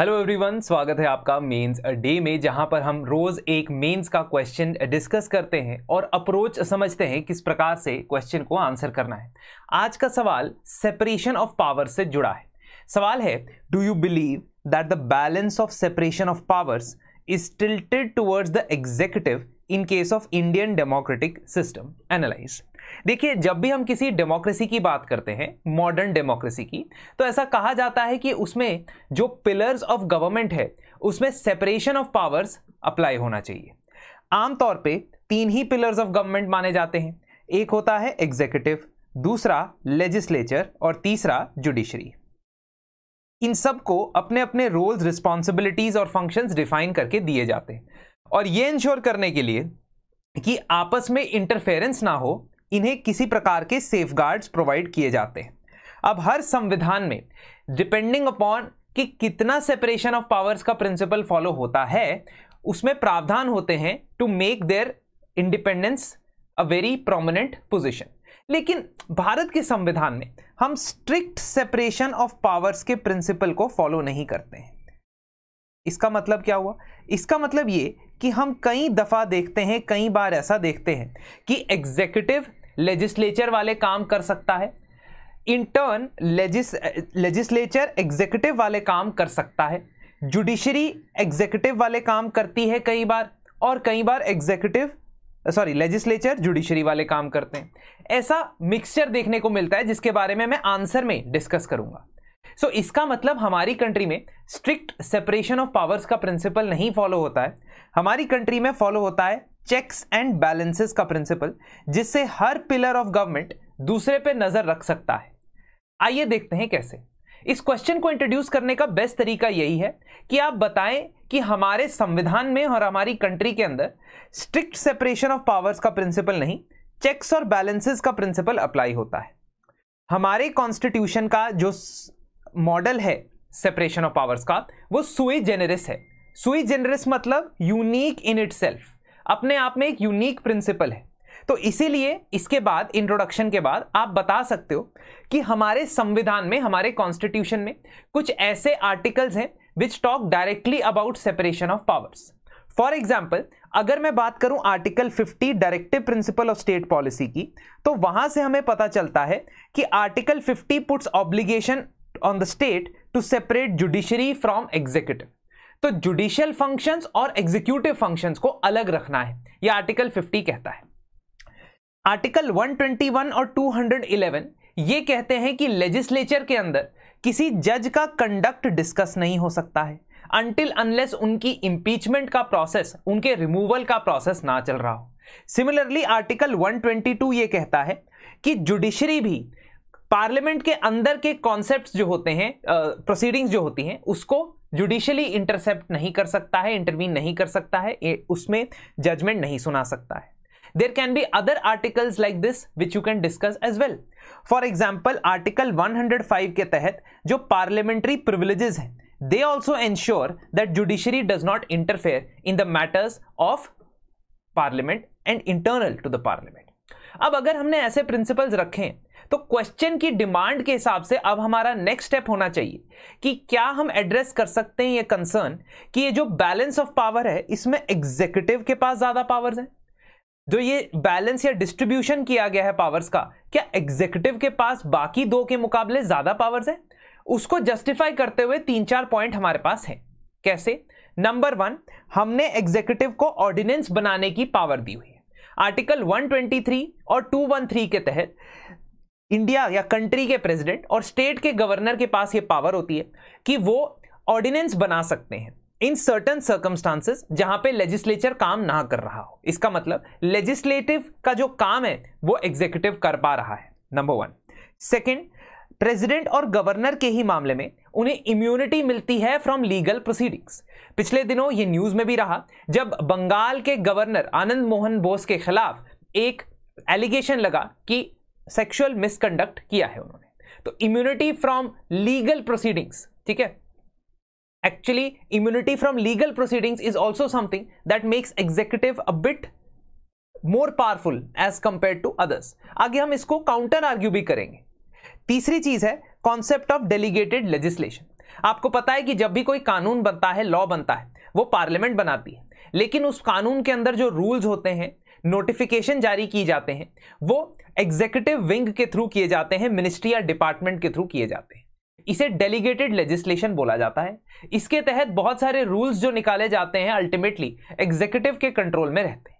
Hello everyone स्वागत है आपका मेंस डे में जहां पर हम रोज एक मेंस का क्वेश्चन डिस्कस करते हैं और अप्रोच समझते हैं किस प्रकार से क्वेश्चन को आंसर करना है आज का सवाल सेपरेशन ऑफ पावर से जुड़ा है सवाल है do you believe that the balance of separation of powers is tilted towards the executive in case of Indian democratic system analyse देखिए जब भी हम किसी डेमोक्रेसी की बात करते हैं मॉडर्न डेमोक्रेसी की तो ऐसा कहा जाता है कि उसमें जो पिलर्स ऑफ गवर्नमेंट है उसमें सेपरेशन ऑफ पावर्स अप्लाई होना चाहिए आमतौर पे तीन ही पिलर्स ऑफ गवर्नमेंट माने जाते हैं एक होता है एग्जीक्यूटिव दूसरा लेजिस्लेचर और तीसरा जुडिशरी इन सबको अपने अपने रोल्स रिस्पॉन्सिबिलिटीज और फंक्शंस डिफाइन करके दिए जाते हैं और ये इंश्योर करने के लिए कि आपस में इंटरफेरेंस ना हो इन्हें किसी प्रकार के सेफ प्रोवाइड किए जाते हैं अब हर संविधान में डिपेंडिंग अपॉन कि कितना सेपरेशन ऑफ पावर्स का प्रिंसिपल फॉलो होता है उसमें प्रावधान होते हैं to make their independence a very prominent position लेकिन भारत के संविधान में हम स्ट्रिक्ट सेपरेशन ऑफ पावर्स के प्रिंसिपल को फॉलो नहीं करते हैं इसका मतलब क्या हुआ इसका मतलब ये कि हम कई दफ़ा देखते हैं कई बार ऐसा देखते हैं कि एग्जीक्यूटिव लेजिस्लेचर वाले काम कर सकता है इन टर्न लेजिस्लेचर एग्जीक्यूटिव वाले काम कर सकता है जुडिशरी एग्जीक्यूटिव वाले काम करती है कई बार और कई बार एग्जीक्यूटिव सॉरी लेजिस्लेचर जुडिशरी वाले काम करते हैं ऐसा मिक्सचर देखने को मिलता है जिसके बारे में मैं आंसर में डिस्कस करूंगा सो so, इसका मतलब हमारी कंट्री में स्ट्रिक्ट सेपरेशन ऑफ पावर्स का प्रिंसिपल नहीं फॉलो होता है हमारी कंट्री में फॉलो होता है चेक्स एंड बैलेंसेस का प्रिंसिपल जिससे हर पिलर ऑफ गवर्नमेंट दूसरे पे नजर रख सकता है आइए देखते हैं कैसे इस क्वेश्चन को इंट्रोड्यूस करने का बेस्ट तरीका यही है कि आप बताएं कि हमारे संविधान में और हमारी कंट्री के अंदर स्ट्रिक्ट सेपरेशन ऑफ पावर्स का प्रिंसिपल नहीं चेक्स और बैलेंसेस का प्रिंसिपल अप्लाई होता है हमारे कॉन्स्टिट्यूशन का जो मॉडल है सेपरेशन ऑफ पावर्स का वो सुई जेनरिस है सुई जेनरिस मतलब यूनिक इन इट अपने आप में एक यूनिक प्रिंसिपल है तो इसीलिए इसके बाद इंट्रोडक्शन के बाद आप बता सकते हो कि हमारे संविधान में हमारे कॉन्स्टिट्यूशन में कुछ ऐसे आर्टिकल्स हैं which talk directly about separation of powers for example अगर मैं बात करूं article 50 directive principle of state policy की तो वहां से हमें पता चलता है कि article 50 puts obligation on the state to separate judiciary from executive तो जुडिशियल फंक्शंस और एग्जीक्यूटिव फंक्शंस को अलग रखना है यह आर्टिकल 50 कहता है आर्टिकल 121 और 211 ये कहते हैं कि लेजिस्लेचर के अंदर किसी जज का कंडक्ट डिस्कस नहीं हो सकता है अनटिल अनलेस उनकी इंपीचमेंट का प्रोसेस उनके रिमूवल का प्रोसेस ना चल रहा हो सिमिलरली आर्टिकल 122 ये कहता है कि जुडिशरी भी पार्लियामेंट के अंदर के कॉन्सेप्ट जो होते हैं प्रोसीडिंग्स जो होती हैं उसको जुडिशली इंटरसेप्ट नहीं कर सकता है इंटरवीन नहीं कर सकता है उसमें जजमेंट नहीं सुना सकता है there can be other articles like this which you can discuss as well for example article one hundred five के तहत जो पार्लियामेंट्री प्रिविलेजेस हैं they also ensure that judiciary does not interfere in the matters of parliament and internal to the parliament अब अगर हमने ऐसे principles रखें तो क्वेश्चन की डिमांड के हिसाब से अब हमारा नेक्स्ट स्टेप होना चाहिए कि क्या हम एड्रेस कर सकते हैं ये कंसर्न कि ये जो बैलेंस ऑफ पावर है इसमें एग्जीक्यूटिव के पास ज़्यादा पावर्स हैं जो ये बैलेंस या डिस्ट्रीब्यूशन किया गया है पावर्स का क्या एग्जीक्यूटिव के पास बाकी दो के मुकाबले ज़्यादा पावर्स हैं उसको जस्टिफाई करते हुए तीन चार पॉइंट हमारे पास हैं कैसे नंबर वन हमने एग्जीक्यूटिव को ऑर्डिनेंस बनाने की पावर दी हुई आर्टिकल 123 और 213 के तहत इंडिया या कंट्री के प्रेसिडेंट और स्टेट के गवर्नर के पास ये पावर होती है कि वो ऑर्डिनेंस बना सकते हैं इन सर्टन सर्कमस्टांसेस जहां पे लेजिस्लेचर काम ना कर रहा हो इसका मतलब लेजिस्लेटिव का जो काम है वो एग्जीक्यूटिव कर पा रहा है नंबर वन सेकेंड प्रेसिडेंट और गवर्नर के ही मामले में उन्हें इम्यूनिटी मिलती है फ्रॉम लीगल प्रोसीडिंग्स पिछले दिनों ये न्यूज में भी रहा जब बंगाल के गवर्नर आनंद मोहन बोस के खिलाफ एक एलिगेशन लगा कि सेक्सुअल मिसकंडक्ट किया है उन्होंने तो इम्यूनिटी फ्रॉम लीगल प्रोसीडिंग्स ठीक है actually immunity from legal proceedings is also something that makes executive a bit more powerful as compare to others आगे हम इसको काउंटर आर्ग्यू भी करेंगे तीसरी चीज है कॉन्सेप्ट ऑफ डेलीगेटेड लेजिस्लेशन आपको पता है कि जब भी कोई कानून बनता है लॉ बनता है वो पार्लियामेंट बनाती है लेकिन उस कानून के अंदर जो रूल्स होते हैं नोटिफिकेशन जारी किए जाते हैं वो एग्जीक्यूटिव विंग के थ्रू किए जाते हैं मिनिस्ट्री या डिपार्टमेंट के थ्रू किए जाते हैं इसे डेलीगेटेड लेजिस्लेशन बोला जाता है इसके तहत बहुत सारे रूल्स जो निकाले जाते हैं अल्टीमेटली एग्जीक्यूटिव के कंट्रोल में रहते हैं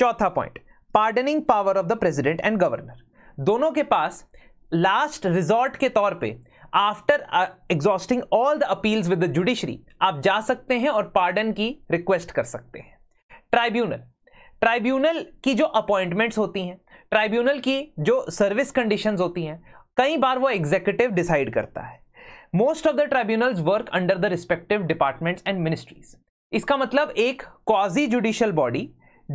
चौथा point pardoning power of the president and governor दोनों के पास लास्ट रिजॉर्ट के तौर पे after exhausting all the appeals with the judiciary आप जा सकते हैं और पार्डन की रिक्वेस्ट कर सकते हैं ट्राइब्यूनल ट्राइब्यूनल की जो अपॉइंटमेंट्स होती हैं ट्राइब्यूनल की जो सर्विस कंडीशंस होती हैं कई बार वो एग्जीक्यूटिव डिसाइड करता है most of the tribunals work under the respective departments and ministries इसका मतलब एक क्वाजी जुडिशियल बॉडी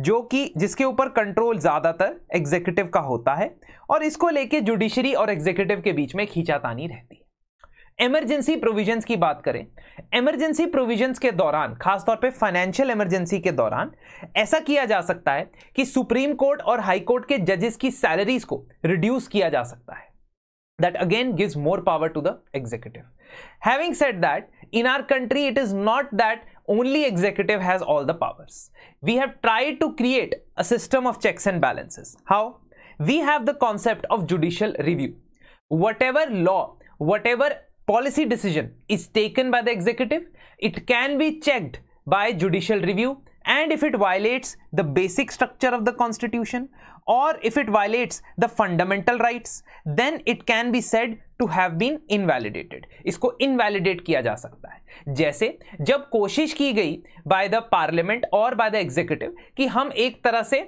जो कि जिसके ऊपर कंट्रोल ज़्यादातर एग्जीक्यूटिव का होता है और इसको लेके जुडिशरी और एग्जीक्यूटिव के बीच में खींचातानी रहती है इमरजेंसी प्रोविजंस की बात करें इमरजेंसी प्रोविजंस के दौरान खासतौर पे फाइनेंशियल इमरजेंसी के दौरान ऐसा किया जा सकता है कि सुप्रीम कोर्ट और हाई कोर्ट के जजेस की सैलरीज को रिड्यूस किया जा सकता है that again gives more power to the executive having said that in our country it is not that only executive has all the powers. We have tried to create a system of checks and balances. How? We have the concept of judicial review. Whatever law, whatever policy decision is taken by the executive, it can be checked by judicial review and if it violates the basic structure of the constitution और if it violates the fundamental rights then it can be said to have been invalidated इसको invalidate किया जा सकता है जैसे जब कोशिश की गई बाय द पार्लियामेंट और बाय द एग्जीक्यूटिव कि हम एक तरह से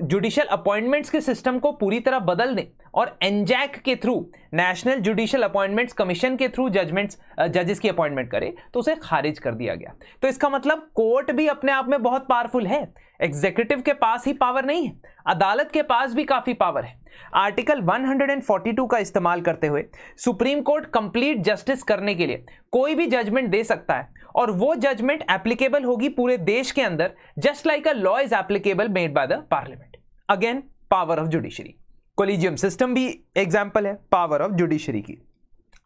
जुडिशल अपॉइंटमेंट्स के सिस्टम को पूरी तरह बदल दें और एनजैक के through national judicial appointments commission के थ्रू जजमेंट्स जजेस की अपॉइंटमेंट करे तो उसे खारिज कर दिया गया तो इसका मतलब कोर्ट भी अपने आप में बहुत पावरफुल है एग्जीक्यूटिव के पास ही पावर नहीं है अदालत के पास भी काफ़ी पावर है आर्टिकल 142 का इस्तेमाल करते हुए सुप्रीम कोर्ट कंप्लीट जस्टिस करने के लिए कोई भी जजमेंट दे सकता है और वो जजमेंट एप्लीकेबल होगी पूरे देश के अंदर just like a law is applicable made by the parliament again power of judiciary collegium system भी एग्जाम्पल है पावर ऑफ जुडिशरी की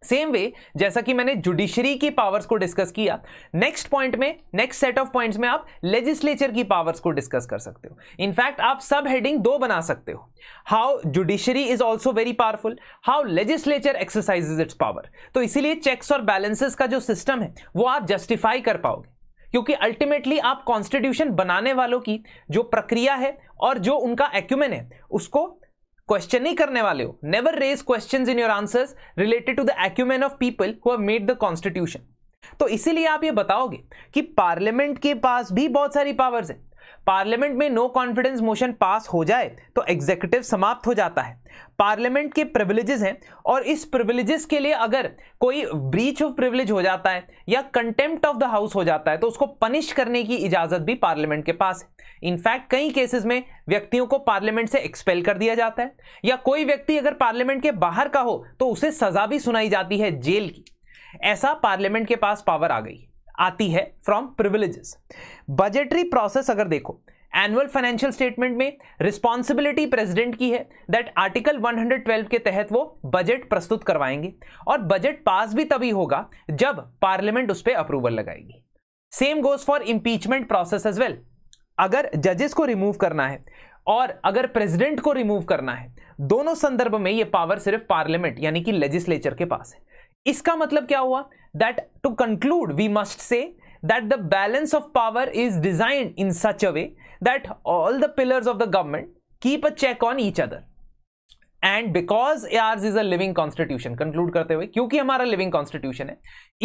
सेम वे जैसा कि मैंने जुडिशरी की पावर्स को डिस्कस किया नेक्स्ट पॉइंट में नेक्स्ट सेट ऑफ पॉइंट्स में आप लेजिस्लेचर की पावर्स को डिस्कस कर सकते हो इनफैक्ट आप सब हेडिंग दो बना सकते हो how judiciary is also very powerful how legislature exercises its power तो इसीलिए चेक्स और बैलेंसेस का जो सिस्टम है वो आप जस्टिफाई कर पाओगे क्योंकि अल्टीमेटली आप कॉन्स्टिट्यूशन बनाने वालों की जो प्रक्रिया है और जो उनका एक्यूमेन है उसको क्वेश्चन नहीं करने वाले हो never raise question in your answers related to the acumen of people who have made the constitution तो इसीलिए आप ये बताओगे कि पार्लियामेंट के पास भी बहुत सारी पावर्स हैं पार्लियामेंट में नो कॉन्फिडेंस मोशन पास हो जाए तो एग्जीक्यूटिव समाप्त हो जाता है पार्लियामेंट के प्रिविलेजेस हैं और इस प्रिविलेजेस के लिए अगर कोई ब्रीच ऑफ प्रिविलेज हो जाता है या कंटेम्प्ट ऑफ द हाउस हो जाता है तो उसको पनिश करने की इजाजत भी पार्लियामेंट के पास है इनफैक्ट कई केसेस में व्यक्तियों को पार्लियामेंट से एक्सपेल कर दिया जाता है या कोई व्यक्ति अगर पार्लियामेंट के बाहर का हो तो उसे सजा भी सुनाई जाती है जेल की ऐसा पार्लियामेंट के पास पावर आ गई है आती है फ्रॉम प्रिविलेजेस बजेटरी प्रोसेस अगर देखो एनुअल फाइनेंशियल स्टेटमेंट में रिस्पॉन्सिबिलिटी प्रेसिडेंट की है दैट आर्टिकल 112 के तहत वो बजट प्रस्तुत करवाएंगे और बजट पास भी तभी होगा जब पार्लियामेंट उस पर अप्रूवल लगाएगी same goes for impeachment process as well अगर जजेस को रिमूव करना है और अगर प्रेसिडेंट को रिमूव करना है दोनों संदर्भ में यह पावर सिर्फ पार्लियामेंट यानी कि लेजिस्लेचर के पास है इसका मतलब क्या हुआ that to conclude we must say that the balance of power is designed in such a way that all the pillars of the government keep a check on each other and because a ours is a living constitution conclude करते हुए क्योंकि हमारा living constitution है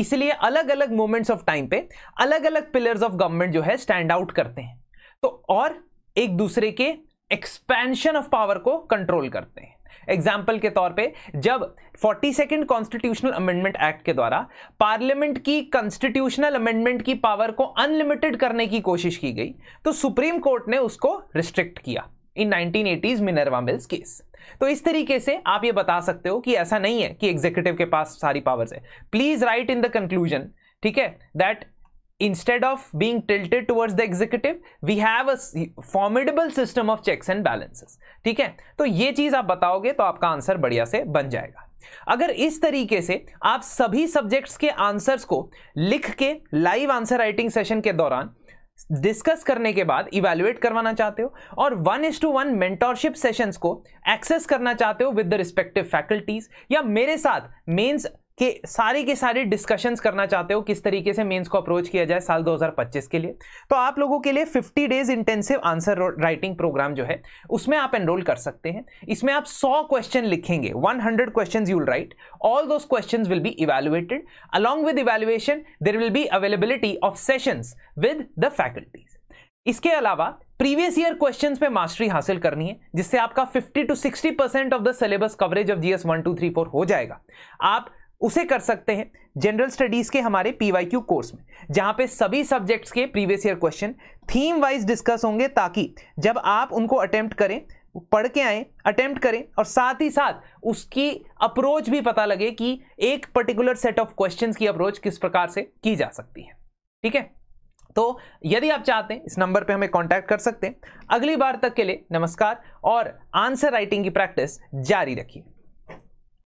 इसलिए अलग अलग moments of time पे अलग अलग पिलर्स ऑफ गवर्नमेंट जो है स्टैंड आउट करते हैं तो और एक दूसरे के एक्सपेंशन ऑफ पावर को कंट्रोल करते हैं एग्जाम्पल के तौर पे जब forty second constitutional amendment act के द्वारा पार्लियामेंट की कॉन्स्टिट्यूशनल अमेंडमेंट की पावर को अनलिमिटेड करने की कोशिश की गई तो सुप्रीम कोर्ट ने उसको रिस्ट्रिक्ट किया इन 1980s मिनरवा मिल्स केस तो इस तरीके से आप ये बता सकते हो कि ऐसा नहीं है कि एग्जीक्यूटिव के पास सारी पावर्स है please write in the conclusion ठीक है that instead of being tilted towards the executive we have a formidable system of checks and balances ठीक है तो ये चीज आप बताओगे तो आपका आंसर बढ़िया से बन जाएगा अगर इस तरीके से आप सभी सब्जेक्ट्स के आंसर्स को लिख के लाइव आंसर राइटिंग सेशन के दौरान डिस्कस करने के बाद इवेल्युएट करवाना चाहते हो और one is to one mentorship sessions को एक्सेस करना चाहते हो विद द रिस्पेक्टिव फैकल्टीज या मेरे साथ मेंस कि सारी की सारी डिस्कशंस करना चाहते हो किस तरीके से मेंस को अप्रोच किया जाए साल 2025 के लिए तो आप लोगों के लिए 50 days intensive answer writing program जो है उसमें आप एनरोल कर सकते हैं इसमें आप 100 क्वेश्चन लिखेंगे 100 question you will write all those question will be evaluated along with evaluation there will be availability of sessions with the faculties इसके अलावा प्रीवियस ईयर क्वेश्चंस पे मास्टरी हासिल करनी है जिससे आपका 50 to 60 percent of the syllabus coverage of GS one two three four हो जाएगा आप उसे कर सकते हैं जनरल स्टडीज के हमारे पीवाईक्यू कोर्स में जहां पे सभी सब्जेक्ट्स के previous year question theme wise discuss होंगे ताकि जब आप उनको अटेम्प्ट करें पढ़ के आए अटेम्प्ट करें और साथ ही साथ उसकी अप्रोच भी पता लगे कि एक पर्टिकुलर सेट ऑफ क्वेश्चंस की अप्रोच किस प्रकार से की जा सकती है ठीक है तो यदि आप चाहते हैं इस नंबर पे हमें कांटेक्ट कर सकते हैं अगली बार तक के लिए नमस्कार और आंसर राइटिंग की प्रैक्टिस जारी रखिए